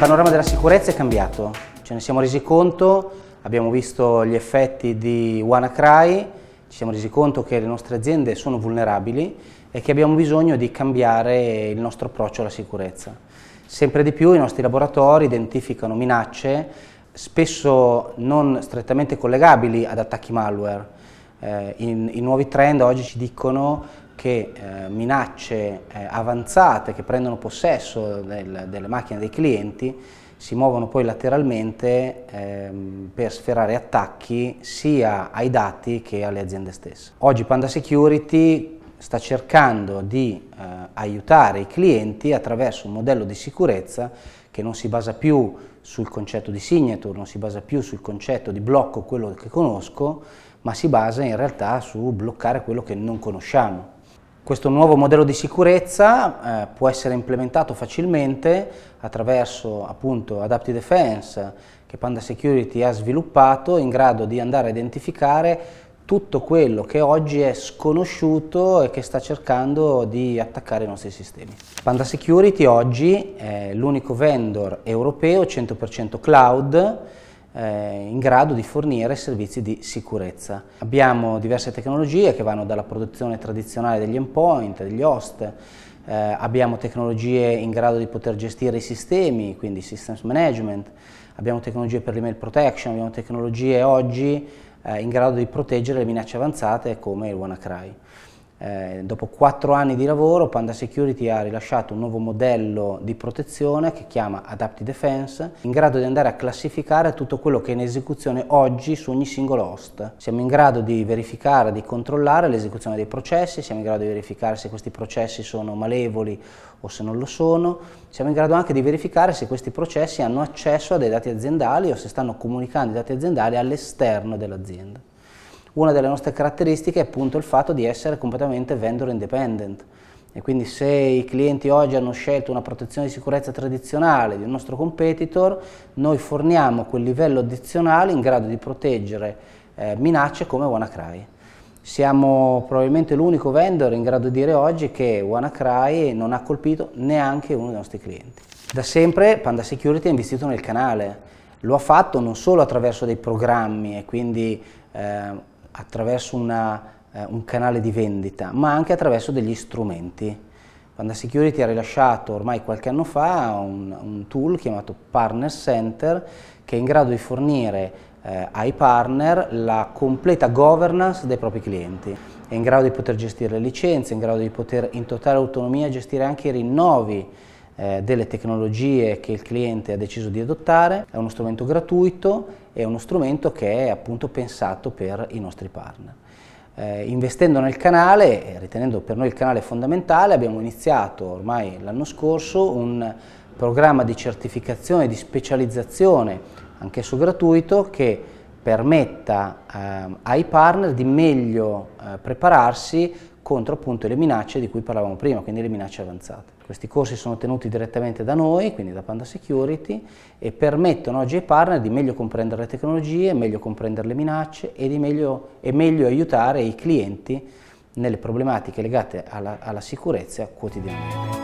Il panorama della sicurezza è cambiato, ce ne siamo resi conto, abbiamo visto gli effetti di WannaCry, ci siamo resi conto che le nostre aziende sono vulnerabili e che abbiamo bisogno di cambiare il nostro approccio alla sicurezza. Sempre di più i nostri laboratori identificano minacce spesso non strettamente collegabili ad attacchi malware. Eh, i, I nuovi trend oggi ci dicono che eh, minacce eh, avanzate che prendono possesso del, delle macchine dei clienti si muovono poi lateralmente ehm, per sferrare attacchi sia ai dati che alle aziende stesse. Oggi Panda Security sta cercando di eh, aiutare i clienti attraverso un modello di sicurezza che non si basa più sul concetto di signature, non si basa più sul concetto di blocco quello che conosco, ma si basa in realtà su bloccare quello che non conosciamo. Questo nuovo modello di sicurezza eh, può essere implementato facilmente attraverso appunto Adaptive Defense che Panda Security ha sviluppato in grado di andare a identificare tutto quello che oggi è sconosciuto e che sta cercando di attaccare i nostri sistemi. Panda Security oggi è l'unico vendor europeo 100% cloud eh, in grado di fornire servizi di sicurezza. Abbiamo diverse tecnologie che vanno dalla produzione tradizionale degli endpoint, degli host, eh, abbiamo tecnologie in grado di poter gestire i sistemi, quindi systems management, abbiamo tecnologie per l'email protection, abbiamo tecnologie oggi eh, in grado di proteggere le minacce avanzate come il WannaCry. Eh, dopo quattro anni di lavoro Panda Security ha rilasciato un nuovo modello di protezione che chiama Adaptive Defense in grado di andare a classificare tutto quello che è in esecuzione oggi su ogni singolo host. Siamo in grado di verificare, di controllare l'esecuzione dei processi, siamo in grado di verificare se questi processi sono malevoli o se non lo sono, siamo in grado anche di verificare se questi processi hanno accesso a dei dati aziendali o se stanno comunicando i dati aziendali all'esterno dell'azienda una delle nostre caratteristiche è appunto il fatto di essere completamente vendor independent. E quindi se i clienti oggi hanno scelto una protezione di sicurezza tradizionale di un nostro competitor, noi forniamo quel livello addizionale in grado di proteggere eh, minacce come WannaCry. Siamo probabilmente l'unico vendor in grado di dire oggi che WannaCry non ha colpito neanche uno dei nostri clienti. Da sempre Panda Security ha investito nel canale, lo ha fatto non solo attraverso dei programmi e quindi eh, attraverso una, eh, un canale di vendita, ma anche attraverso degli strumenti. Panda Security ha rilasciato ormai qualche anno fa un, un tool chiamato Partner Center che è in grado di fornire eh, ai partner la completa governance dei propri clienti. È in grado di poter gestire le licenze, è in grado di poter in totale autonomia gestire anche i rinnovi eh, delle tecnologie che il cliente ha deciso di adottare, è uno strumento gratuito, è uno strumento che è appunto pensato per i nostri partner. Eh, investendo nel canale, ritenendo per noi il canale fondamentale, abbiamo iniziato ormai l'anno scorso un programma di certificazione, di specializzazione, anch'esso gratuito, che permetta eh, ai partner di meglio eh, prepararsi contro appunto le minacce di cui parlavamo prima, quindi le minacce avanzate. Questi corsi sono tenuti direttamente da noi, quindi da Panda Security, e permettono oggi ai partner di meglio comprendere le tecnologie, meglio comprendere le minacce e di meglio, e meglio aiutare i clienti nelle problematiche legate alla, alla sicurezza quotidianamente.